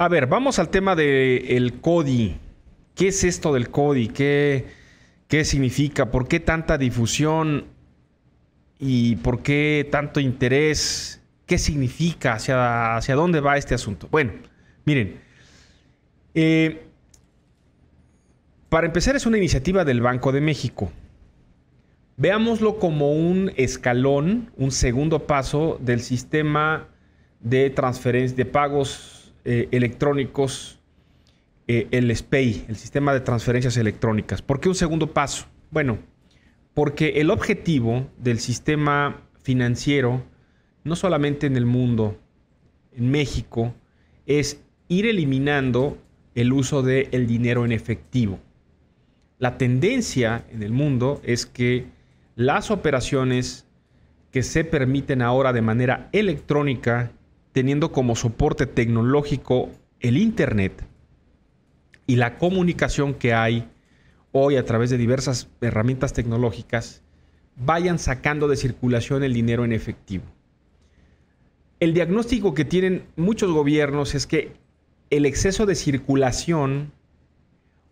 A ver, vamos al tema del el CODI. ¿Qué es esto del CODI? ¿Qué, ¿Qué significa? ¿Por qué tanta difusión? ¿Y por qué tanto interés? ¿Qué significa? ¿Hacia, hacia dónde va este asunto? Bueno, miren. Eh, para empezar, es una iniciativa del Banco de México. Veámoslo como un escalón, un segundo paso del sistema de transferencia de pagos eh, electrónicos, eh, el SPEI, el sistema de transferencias electrónicas. ¿Por qué un segundo paso? Bueno, porque el objetivo del sistema financiero, no solamente en el mundo, en México, es ir eliminando el uso del dinero en efectivo. La tendencia en el mundo es que las operaciones que se permiten ahora de manera electrónica teniendo como soporte tecnológico el Internet y la comunicación que hay hoy a través de diversas herramientas tecnológicas, vayan sacando de circulación el dinero en efectivo. El diagnóstico que tienen muchos gobiernos es que el exceso de circulación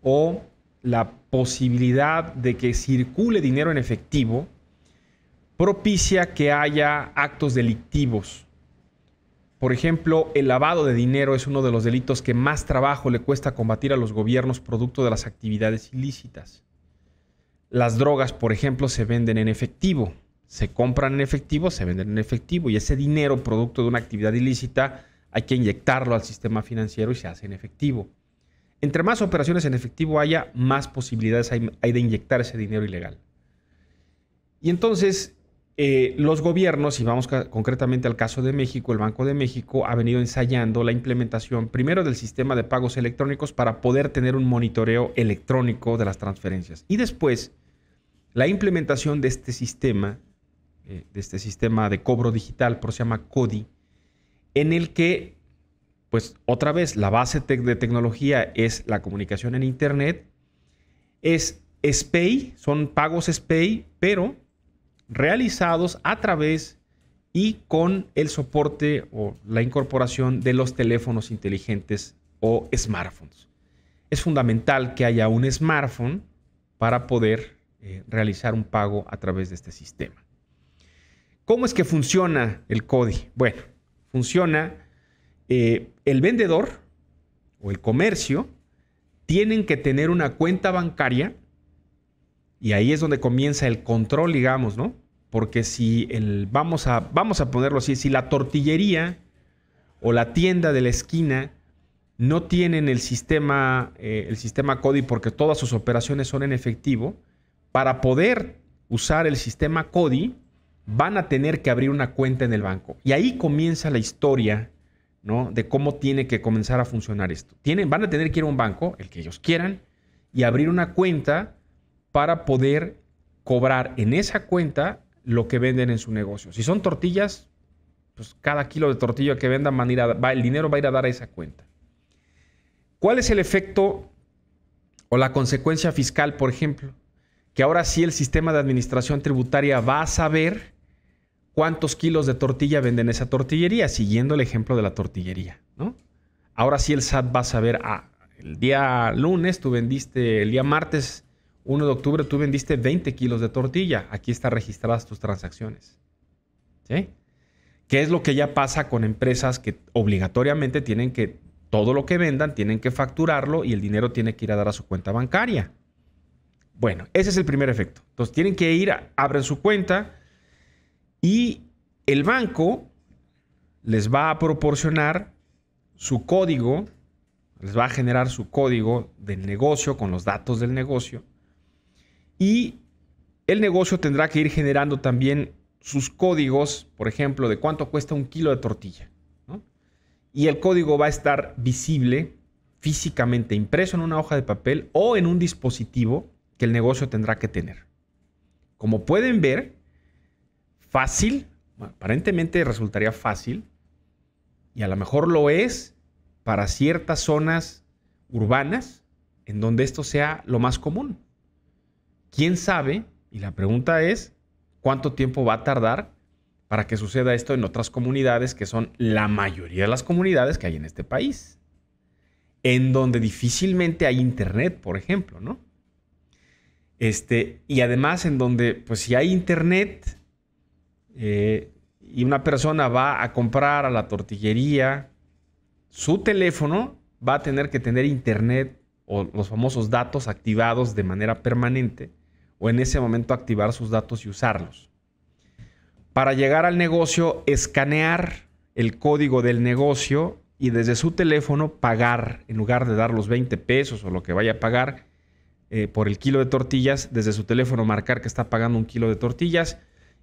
o la posibilidad de que circule dinero en efectivo propicia que haya actos delictivos, por ejemplo, el lavado de dinero es uno de los delitos que más trabajo le cuesta combatir a los gobiernos producto de las actividades ilícitas. Las drogas, por ejemplo, se venden en efectivo. Se compran en efectivo, se venden en efectivo. Y ese dinero producto de una actividad ilícita hay que inyectarlo al sistema financiero y se hace en efectivo. Entre más operaciones en efectivo haya, más posibilidades hay de inyectar ese dinero ilegal. Y entonces eh, los gobiernos, y vamos concretamente al caso de México, el Banco de México ha venido ensayando la implementación primero del sistema de pagos electrónicos para poder tener un monitoreo electrónico de las transferencias. Y después, la implementación de este sistema, eh, de este sistema de cobro digital, por se llama CODI, en el que, pues otra vez, la base de tecnología es la comunicación en Internet, es SPEI, son pagos SPAY, pero realizados a través y con el soporte o la incorporación de los teléfonos inteligentes o smartphones. Es fundamental que haya un smartphone para poder eh, realizar un pago a través de este sistema. ¿Cómo es que funciona el CODI? Bueno, funciona eh, el vendedor o el comercio tienen que tener una cuenta bancaria y ahí es donde comienza el control, digamos, ¿no? Porque si el, vamos, a, vamos a ponerlo así, si la tortillería o la tienda de la esquina no tienen el sistema, eh, el sistema CODI porque todas sus operaciones son en efectivo, para poder usar el sistema CODI van a tener que abrir una cuenta en el banco. Y ahí comienza la historia ¿no? de cómo tiene que comenzar a funcionar esto. Tienen, van a tener que ir a un banco, el que ellos quieran, y abrir una cuenta para poder cobrar en esa cuenta lo que venden en su negocio. Si son tortillas, pues cada kilo de tortilla que vendan va, el dinero va a ir a dar a esa cuenta. ¿Cuál es el efecto o la consecuencia fiscal, por ejemplo? Que ahora sí el sistema de administración tributaria va a saber cuántos kilos de tortilla venden esa tortillería, siguiendo el ejemplo de la tortillería, ¿no? Ahora sí el SAT va a saber, ah, el día lunes tú vendiste, el día martes 1 de octubre tú vendiste 20 kilos de tortilla. Aquí están registradas tus transacciones. ¿Sí? ¿Qué es lo que ya pasa con empresas que obligatoriamente tienen que, todo lo que vendan, tienen que facturarlo y el dinero tiene que ir a dar a su cuenta bancaria? Bueno, ese es el primer efecto. Entonces tienen que ir, abren su cuenta y el banco les va a proporcionar su código, les va a generar su código del negocio con los datos del negocio y el negocio tendrá que ir generando también sus códigos, por ejemplo, de cuánto cuesta un kilo de tortilla. Y el código va a estar visible físicamente, impreso en una hoja de papel o en un dispositivo que el negocio tendrá que tener. Como pueden ver, fácil, aparentemente resultaría fácil, y a lo mejor lo es para ciertas zonas urbanas en donde esto sea lo más común. ¿Quién sabe? Y la pregunta es, ¿cuánto tiempo va a tardar para que suceda esto en otras comunidades que son la mayoría de las comunidades que hay en este país? En donde difícilmente hay internet, por ejemplo, ¿no? Este, y además en donde, pues si hay internet eh, y una persona va a comprar a la tortillería, su teléfono va a tener que tener internet o los famosos datos activados de manera permanente o en ese momento activar sus datos y usarlos. Para llegar al negocio, escanear el código del negocio y desde su teléfono pagar, en lugar de dar los 20 pesos o lo que vaya a pagar eh, por el kilo de tortillas, desde su teléfono marcar que está pagando un kilo de tortillas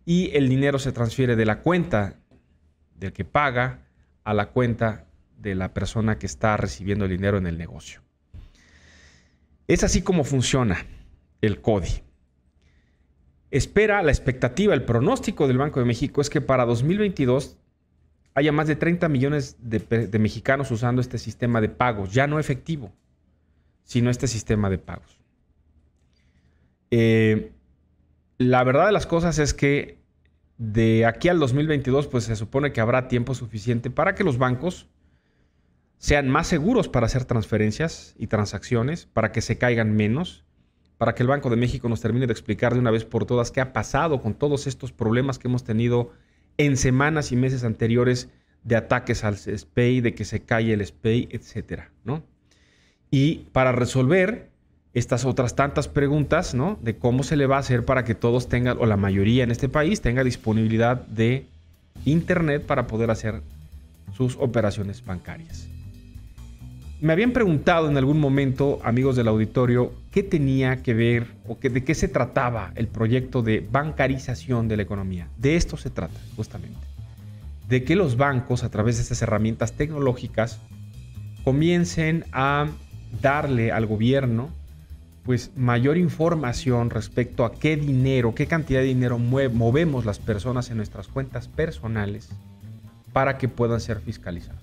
y el dinero se transfiere de la cuenta del que paga a la cuenta de la persona que está recibiendo el dinero en el negocio. Es así como funciona el código espera, la expectativa, el pronóstico del Banco de México es que para 2022 haya más de 30 millones de, mexicanos usando este sistema de pagos, ya no efectivo, sino este sistema de pagos. Eh, la verdad de las cosas es que de aquí al 2022, pues se supone que habrá tiempo suficiente para que los bancos sean más seguros para hacer transferencias y transacciones, para que se caigan menos para que el Banco de México nos termine de explicar de una vez por todas qué ha pasado con todos estos problemas que hemos tenido en semanas y meses anteriores de ataques al SPEI, de que se calle el SPEI, etc. ¿no? Y para resolver estas otras tantas preguntas, ¿no? De cómo se le va a hacer para que todos tengan, o la mayoría en este país, tenga disponibilidad de Internet para poder hacer sus operaciones bancarias. Me habían preguntado en algún momento, amigos del auditorio, qué tenía que ver o de qué se trataba el proyecto de bancarización de la economía. De esto se trata, justamente. De que los bancos, a través de estas herramientas tecnológicas, comiencen a darle al gobierno pues mayor información respecto a qué dinero, qué cantidad de dinero movemos las personas en nuestras cuentas personales para que puedan ser fiscalizadas.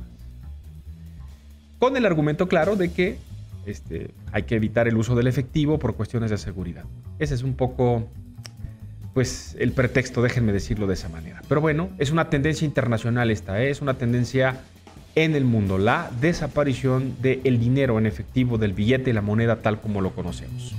Con el argumento claro de que este, hay que evitar el uso del efectivo por cuestiones de seguridad. Ese es un poco, pues, el pretexto, déjenme decirlo de esa manera. Pero bueno, es una tendencia internacional esta, ¿eh? es una tendencia en el mundo, la desaparición del dinero en efectivo, del billete y la moneda tal como lo conocemos.